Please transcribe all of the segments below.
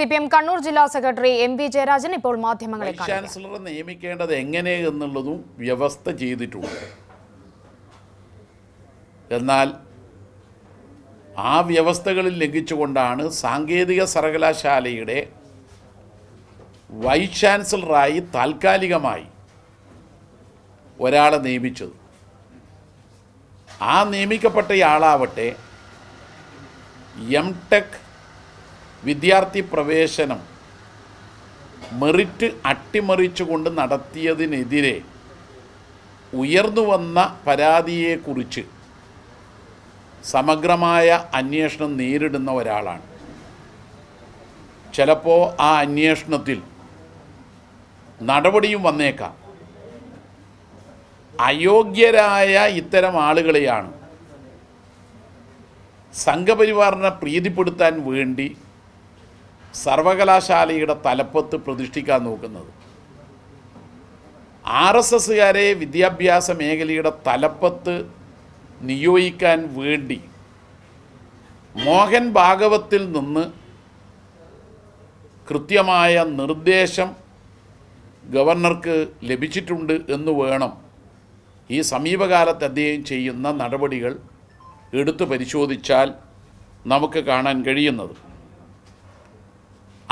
C P M Kannur ജില്ലാ secretary M V Jayarajan ഇപ്പോൾ മാധ്യമങ്ങളെ ചാൻസലറെ നിയമിക്കേണ്ടത് എങ്ങനെ എന്നുള്ളതും വ്യവസ്ഥ ചെയ്തിട്ടുണ്ട് എന്നാൽ ആ വ്യവസ്ഥകളിൽ ലംഘിച്ചുകൊണ്ടാണ് സാങ്കേതിക സർവകലാശാലയുടെ വൈസ് ചാൻസലറായി താൽക്കാലികമായി ഒരാളെ നിയമിച്ചത് ആ നിയമിക്കപ്പെട്ടയാളാവട്ടെ എം ടെക് വിദ്യാർത്ഥി പ്രവേശനം മെറിറ്റ് അട്ടിമറിച്ചുകൊണ്ട് നടത്തിയതിനെതിരെ ഉയർന്നു വന്ന പരാതിയെക്കുറിച്ച് സമഗ്രമായ അന്വേഷണം നേരിടുന്ന ഒരാളാണ് ചിലപ്പോൾ ആ അന്വേഷണത്തിൽ നടപടിയും വന്നേക്കാം അയോഗ്യരായ ഇത്തരം ആളുകളെയാണ് സംഘപരിവാറിനെ പ്രീതിപ്പെടുത്താൻ വേണ്ടി സർവകലാശാലയുടെ തലപ്പത്ത് പ്രതിഷ്ഠിക്കാൻ നോക്കുന്നത് ആർ എസ് എസ്സുകാരെ വിദ്യാഭ്യാസ മേഖലയുടെ തലപ്പത്ത് നിയോഗിക്കാൻ വേണ്ടി മോഹൻ ഭാഗവത്തിൽ നിന്ന് കൃത്യമായ നിർദ്ദേശം ഗവർണർക്ക് ലഭിച്ചിട്ടുണ്ട് എന്ന് വേണം ഈ സമീപകാലത്ത് അദ്ദേഹം ചെയ്യുന്ന നടപടികൾ എടുത്തു പരിശോധിച്ചാൽ നമുക്ക് കാണാൻ കഴിയുന്നത്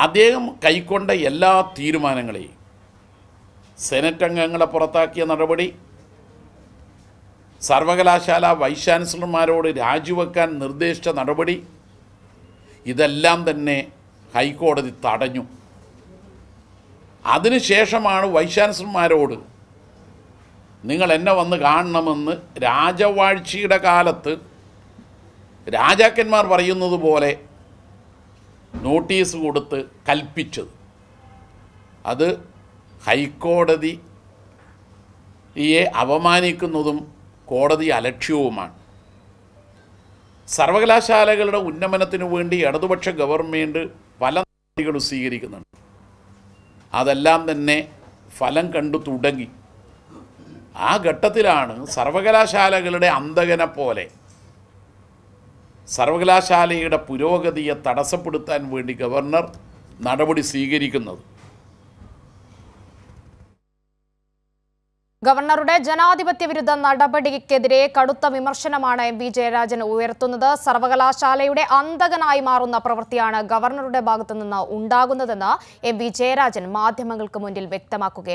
അദ്ദേഹം കൈക്കൊണ്ട എല്ലാ തീരുമാനങ്ങളെയും സെനറ്റ് അംഗങ്ങളെ പുറത്താക്കിയ നടപടി സർവകലാശാല വൈസ് ചാൻസലർമാരോട് രാജിവെക്കാൻ നിർദ്ദേശിച്ച നടപടി ഇതെല്ലാം തന്നെ ഹൈക്കോടതി തടഞ്ഞു അതിനുശേഷമാണ് വൈസ് ചാൻസലർമാരോട് നിങ്ങൾ എന്നെ വന്ന് കാണണമെന്ന് രാജവാഴ്ചയുടെ കാലത്ത് രാജാക്കന്മാർ പറയുന്നത് പോലെ നോട്ടീസ് കൊടുത്ത് കൽപ്പിച്ചത് അത് ഹൈക്കോടതി യെ അവമാനിക്കുന്നതും കോടതി അലക്ഷ്യവുമാണ് സർവകലാശാലകളുടെ ഉന്നമനത്തിനു വേണ്ടി ഇടതുപക്ഷ ഗവൺമെൻറ് പല നടപടികളും സ്വീകരിക്കുന്നുണ്ട് അതെല്ലാം തന്നെ ഫലം കണ്ടു തുടങ്ങി ആ ഘട്ടത്തിലാണ് സർവകലാശാലകളുടെ അന്തകനെ പോലെ സർവകലാശാലയുടെ പുരോഗതിയെ തടസ്സപ്പെടുത്താൻ വേണ്ടി ഗവർണർ നടപടി സ്വീകരിക്കുന്നത് ഗവർണറുടെ ജനാധിപത്യ വിരുദ്ധ നടപടിക്കെതിരെ കടുത്ത വിമർശനമാണ് എം വി ജയരാജൻ ഉയർത്തുന്നത് സർവകലാശാലയുടെ അന്തകനായി മാറുന്ന പ്രവൃത്തിയാണ് ഗവർണറുടെ ഭാഗത്തു നിന്ന് ഉണ്ടാകുന്നതെന്ന് എം വി ജയരാജൻ മാധ്യമങ്ങൾക്ക് മുന്നിൽ വ്യക്തമാക്കുകയായിരുന്നു